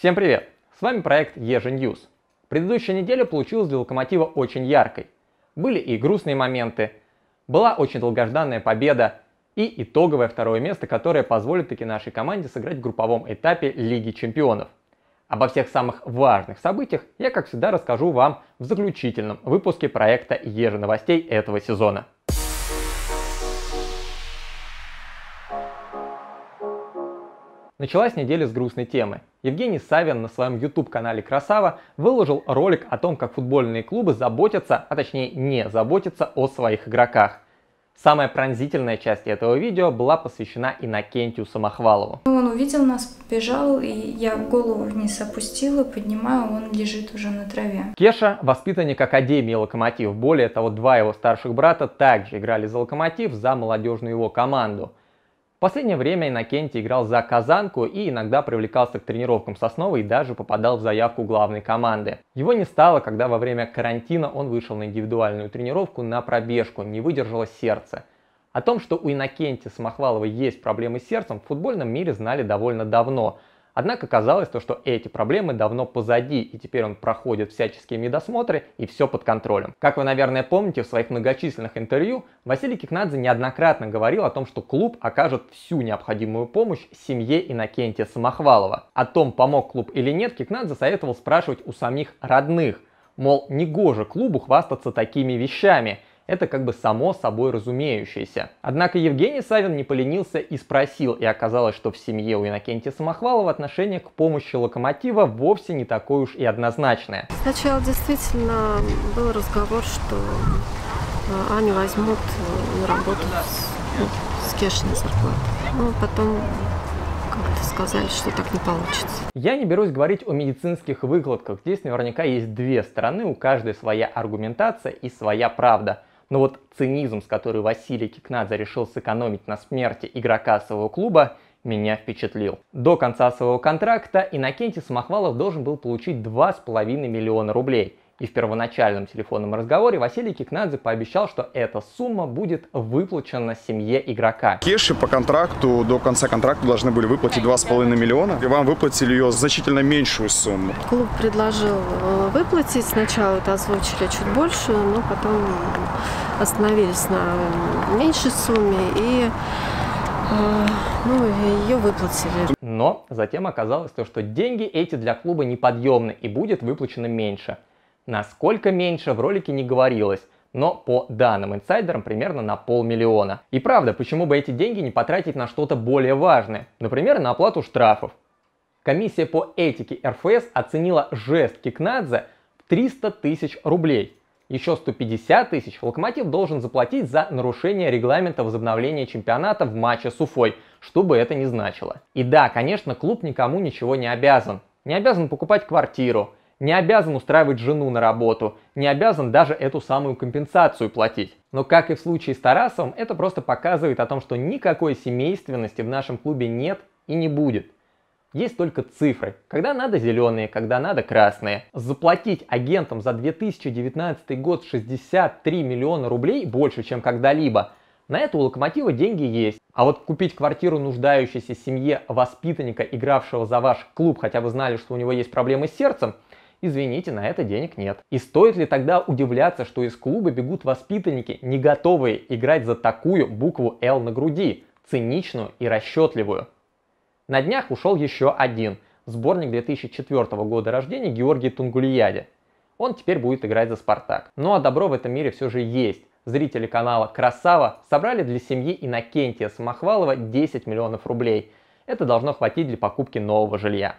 Всем привет! С вами проект Еженьюз. Предыдущая неделя получилась для Локомотива очень яркой. Были и грустные моменты, была очень долгожданная победа и итоговое второе место, которое позволит таки нашей команде сыграть в групповом этапе Лиги Чемпионов. Обо всех самых важных событиях я, как всегда, расскажу вам в заключительном выпуске проекта Ежи новостей этого сезона. Началась неделя с грустной темы. Евгений Савин на своем YouTube-канале «Красава» выложил ролик о том, как футбольные клубы заботятся, а точнее не заботятся о своих игроках. Самая пронзительная часть этого видео была посвящена Иннокентию Самохвалову. Он увидел нас, бежал, и я голову вниз опустила, поднимаю, он лежит уже на траве. Кеша – воспитанник Академии «Локомотив». Более того, два его старших брата также играли за «Локомотив» за молодежную его команду – в последнее время Иннокентий играл за Казанку и иногда привлекался к тренировкам Сосновой и даже попадал в заявку главной команды. Его не стало, когда во время карантина он вышел на индивидуальную тренировку на пробежку, не выдержало сердце. О том, что у Иннокентия Самохвалова есть проблемы с сердцем, в футбольном мире знали довольно давно – Однако казалось то, что эти проблемы давно позади, и теперь он проходит всяческие медосмотры и все под контролем. Как вы, наверное, помните в своих многочисленных интервью, Василий Кикнадзе неоднократно говорил о том, что клуб окажет всю необходимую помощь семье Иннокентия Самохвалова. О том, помог клуб или нет, Кикнадзе советовал спрашивать у самих родных. Мол, негоже клубу хвастаться такими вещами – это как бы само собой разумеющееся. Однако Евгений Савин не поленился и спросил, и оказалось, что в семье у Иннокентия Самохвалова отношение к помощи локомотива вовсе не такое уж и однозначное. Сначала действительно был разговор, что э, Аню возьмут э, на работу с, ну, с кешной зарплатой. Ну, а потом как-то сказали, что так не получится. Я не берусь говорить о медицинских выкладках. Здесь наверняка есть две стороны, у каждой своя аргументация и своя правда. Но вот цинизм, с которым Василий Кикнадзе решил сэкономить на смерти игрока своего клуба, меня впечатлил. До конца своего контракта Иннокентий Самохвалов должен был получить 2,5 миллиона рублей. И в первоначальном телефонном разговоре Василий Кикнадзе пообещал, что эта сумма будет выплачена семье игрока. Кеши по контракту до конца контракта должны были выплатить 2,5 миллиона. И вам выплатили ее значительно меньшую сумму. Клуб предложил э, выплатить. Сначала это озвучили чуть больше, но потом остановились на э, меньшей сумме и э, ну, ее выплатили. Но затем оказалось то, что деньги эти для клуба неподъемны и будет выплачено меньше. Насколько меньше, в ролике не говорилось, но по данным инсайдерам примерно на полмиллиона. И правда, почему бы эти деньги не потратить на что-то более важное, например, на оплату штрафов. Комиссия по этике РФС оценила жест Кикнадзе в 300 тысяч рублей. Еще 150 тысяч Локомотив должен заплатить за нарушение регламента возобновления чемпионата в матче с Уфой, что бы это ни значило. И да, конечно, клуб никому ничего не обязан. Не обязан покупать квартиру, не обязан устраивать жену на работу, не обязан даже эту самую компенсацию платить. Но как и в случае с Тарасовым, это просто показывает о том, что никакой семейственности в нашем клубе нет и не будет. Есть только цифры. Когда надо зеленые, когда надо красные. Заплатить агентам за 2019 год 63 миллиона рублей больше, чем когда-либо. На это у Локомотива деньги есть. А вот купить квартиру нуждающейся семье воспитанника, игравшего за ваш клуб, хотя вы знали, что у него есть проблемы с сердцем, Извините, на это денег нет. И стоит ли тогда удивляться, что из клуба бегут воспитанники, не готовые играть за такую букву «Л» на груди, циничную и расчетливую? На днях ушел еще один, сборник 2004 года рождения Георгий Тунгулияди. Он теперь будет играть за «Спартак». Ну а добро в этом мире все же есть зрители канала «Красава» собрали для семьи Иннокентия Самохвалова 10 миллионов рублей. Это должно хватить для покупки нового жилья.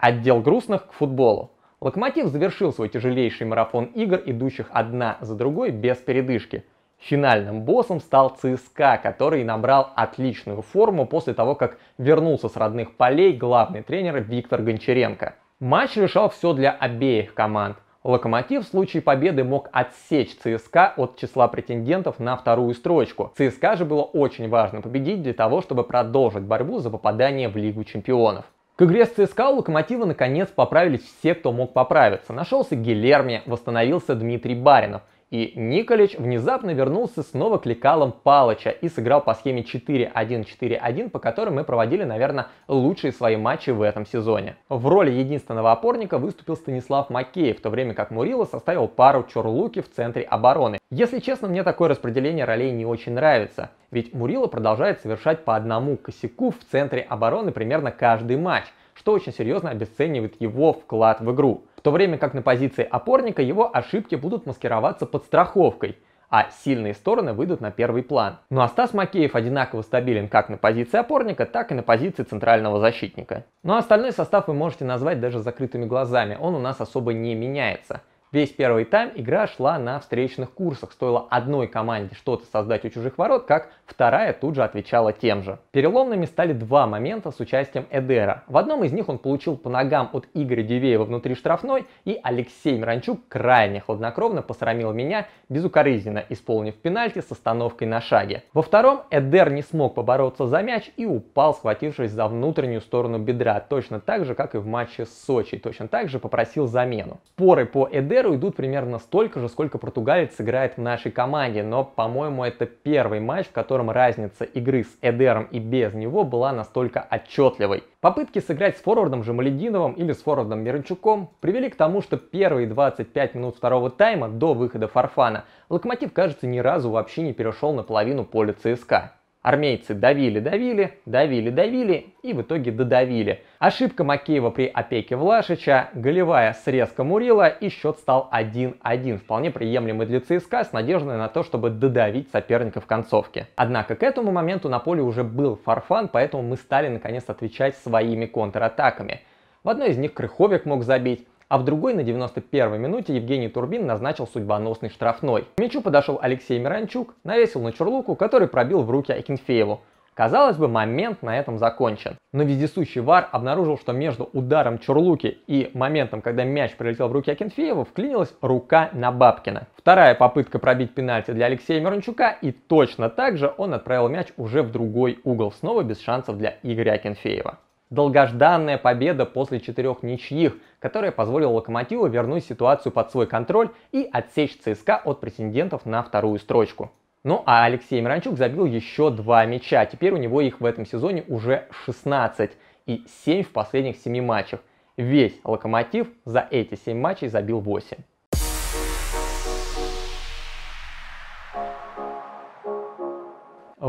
Отдел грустных к футболу. Локомотив завершил свой тяжелейший марафон игр, идущих одна за другой без передышки. Финальным боссом стал ЦСКА, который набрал отличную форму после того, как вернулся с родных полей главный тренер Виктор Гончаренко. Матч решал все для обеих команд. Локомотив в случае победы мог отсечь ЦСКА от числа претендентов на вторую строчку. ЦСКА же было очень важно победить для того, чтобы продолжить борьбу за попадание в Лигу чемпионов. К игре с ЦСКА у Локомотива наконец поправились все, кто мог поправиться. Нашелся Гилерми, восстановился Дмитрий Баринов. И Николич внезапно вернулся снова к лекалам Палыча и сыграл по схеме 4-1-4-1, по которой мы проводили, наверное, лучшие свои матчи в этом сезоне. В роли единственного опорника выступил Станислав Макеев, в то время как Мурило составил пару Чорлуки в центре обороны. Если честно, мне такое распределение ролей не очень нравится, ведь Мурило продолжает совершать по одному косяку в центре обороны примерно каждый матч, что очень серьезно обесценивает его вклад в игру в то время как на позиции опорника его ошибки будут маскироваться под страховкой, а сильные стороны выйдут на первый план. Ну а Стас Макеев одинаково стабилен как на позиции опорника, так и на позиции центрального защитника. Ну а остальной состав вы можете назвать даже закрытыми глазами, он у нас особо не меняется. Весь первый тайм игра шла на встречных курсах. Стоило одной команде что-то создать у чужих ворот, как вторая тут же отвечала тем же. Переломными стали два момента с участием Эдера. В одном из них он получил по ногам от Игоря Дивеева внутри штрафной, и Алексей Миранчук крайне хладнокровно посрамил меня безукоризненно, исполнив пенальти с остановкой на шаге. Во втором Эдер не смог побороться за мяч и упал, схватившись за внутреннюю сторону бедра, точно так же, как и в матче с Сочи, точно так же попросил замену. Споры по Эдеру Гереру идут примерно столько же, сколько португалец играет в нашей команде, но, по-моему, это первый матч, в котором разница игры с Эдером и без него была настолько отчетливой. Попытки сыграть с форвардом Жамалединовым или с форвардом Мирончуком привели к тому, что первые 25 минут второго тайма до выхода Фарфана Локомотив, кажется, ни разу вообще не перешел на половину поля ЦСКА. Армейцы давили, давили, давили, давили и в итоге додавили. Ошибка Макеева при опеке Влашича, голевая срезка Мурила и счет стал 1-1. Вполне приемлемый для ЦСКА с надеждой на то, чтобы додавить соперника в концовке. Однако к этому моменту на поле уже был Фарфан, поэтому мы стали наконец отвечать своими контратаками. В одной из них Крыховик мог забить, а в другой на 91-й минуте Евгений Турбин назначил судьбоносный штрафной. К мячу подошел Алексей Миранчук, навесил на чурлуку, который пробил в руки Акинфееву. Казалось бы, момент на этом закончен. Но вездесущий Вар обнаружил, что между ударом Чурлуки и моментом, когда мяч прилетел в руки Акинфеева, вклинилась рука на Бабкина. Вторая попытка пробить пенальти для Алексея Мирончука, и точно так же он отправил мяч уже в другой угол, снова без шансов для Игоря Акинфеева долгожданная победа после четырех ничьих, которая позволила Локомотиву вернуть ситуацию под свой контроль и отсечь ЦСКА от претендентов на вторую строчку. Ну а Алексей Миранчук забил еще два мяча, теперь у него их в этом сезоне уже 16 и 7 в последних 7 матчах. Весь Локомотив за эти 7 матчей забил 8.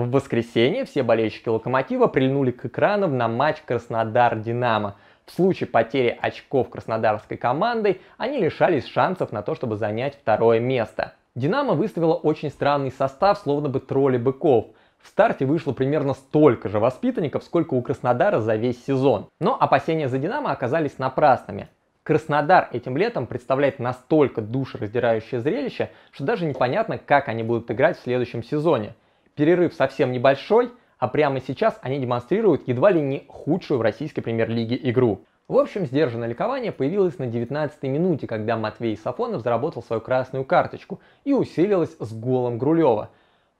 В воскресенье все болельщики «Локомотива» прильнули к экранам на матч «Краснодар-Динамо». В случае потери очков краснодарской командой они лишались шансов на то, чтобы занять второе место. «Динамо» выставила очень странный состав, словно бы тролли быков – в старте вышло примерно столько же воспитанников, сколько у Краснодара за весь сезон. Но опасения за «Динамо» оказались напрасными. Краснодар этим летом представляет настолько душераздирающее зрелище, что даже непонятно, как они будут играть в следующем сезоне. Перерыв совсем небольшой, а прямо сейчас они демонстрируют едва ли не худшую в российской премьер-лиге игру. В общем, сдержанное ликование появилось на 19-й минуте, когда Матвей Сафонов заработал свою красную карточку и усилилось с голом Грулева.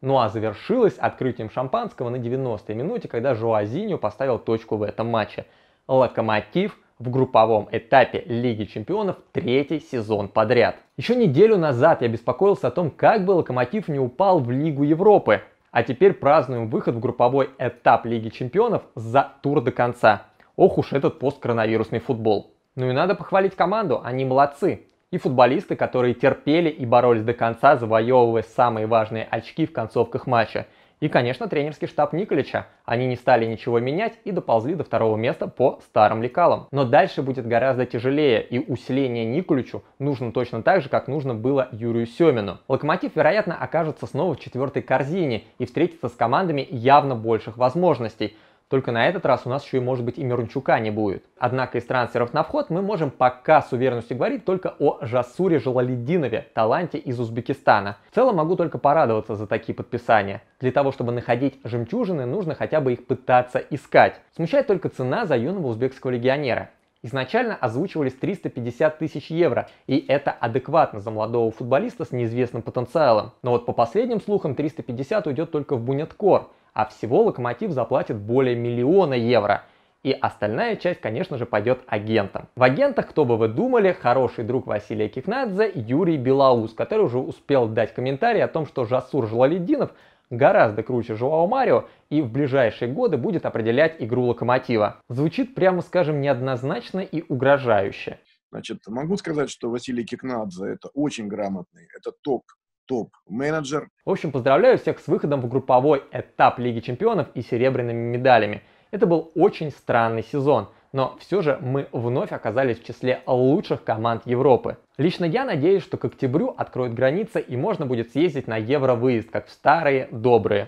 Ну а завершилось открытием шампанского на 90-й минуте, когда Жуазиню поставил точку в этом матче. Локомотив в групповом этапе Лиги Чемпионов третий сезон подряд. Еще неделю назад я беспокоился о том, как бы Локомотив не упал в Лигу Европы. А теперь празднуем выход в групповой этап Лиги Чемпионов за тур до конца. Ох уж этот посткоронавирусный футбол. Ну и надо похвалить команду, они молодцы. И футболисты, которые терпели и боролись до конца, завоевывая самые важные очки в концовках матча – и, конечно, тренерский штаб Николича. Они не стали ничего менять и доползли до второго места по старым лекалам. Но дальше будет гораздо тяжелее, и усиление Николичу нужно точно так же, как нужно было Юрию Семину. Локомотив, вероятно, окажется снова в четвертой корзине и встретится с командами явно больших возможностей – только на этот раз у нас еще и может быть и Мирончука не будет. Однако из трансферов на вход мы можем пока с уверенностью говорить только о Жасуре Жалалединове, таланте из Узбекистана. В целом могу только порадоваться за такие подписания. Для того, чтобы находить жемчужины, нужно хотя бы их пытаться искать. Смущает только цена за юного узбекского легионера. Изначально озвучивались 350 тысяч евро, и это адекватно за молодого футболиста с неизвестным потенциалом. Но вот по последним слухам 350 уйдет только в Бунеткор, а всего Локомотив заплатит более миллиона евро. И остальная часть, конечно же, пойдет агентам. В агентах, кто бы вы думали, хороший друг Василия Кикнадзе Юрий Белоус, который уже успел дать комментарий о том, что Жасур Жлаледдинов гораздо круче Жуао Марио и в ближайшие годы будет определять игру Локомотива. Звучит, прямо скажем, неоднозначно и угрожающе. Значит, могу сказать, что Василий Кикнадзе – это очень грамотный, это топ топ-менеджер. В общем, поздравляю всех с выходом в групповой этап Лиги Чемпионов и серебряными медалями. Это был очень странный сезон, но все же мы вновь оказались в числе лучших команд Европы. Лично я надеюсь, что к октябрю откроют границы и можно будет съездить на евровыезд, как в старые добрые.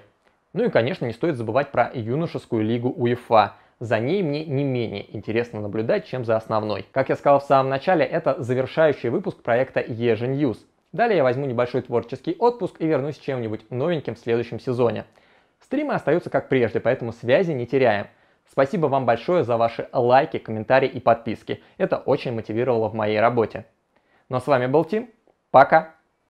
Ну и, конечно, не стоит забывать про юношескую лигу УЕФА. За ней мне не менее интересно наблюдать, чем за основной. Как я сказал в самом начале, это завершающий выпуск проекта Ежи Далее я возьму небольшой творческий отпуск и вернусь чем-нибудь новеньким в следующем сезоне. Стримы остаются как прежде, поэтому связи не теряем. Спасибо вам большое за ваши лайки, комментарии и подписки. Это очень мотивировало в моей работе. Ну а с вами был Тим. Пока!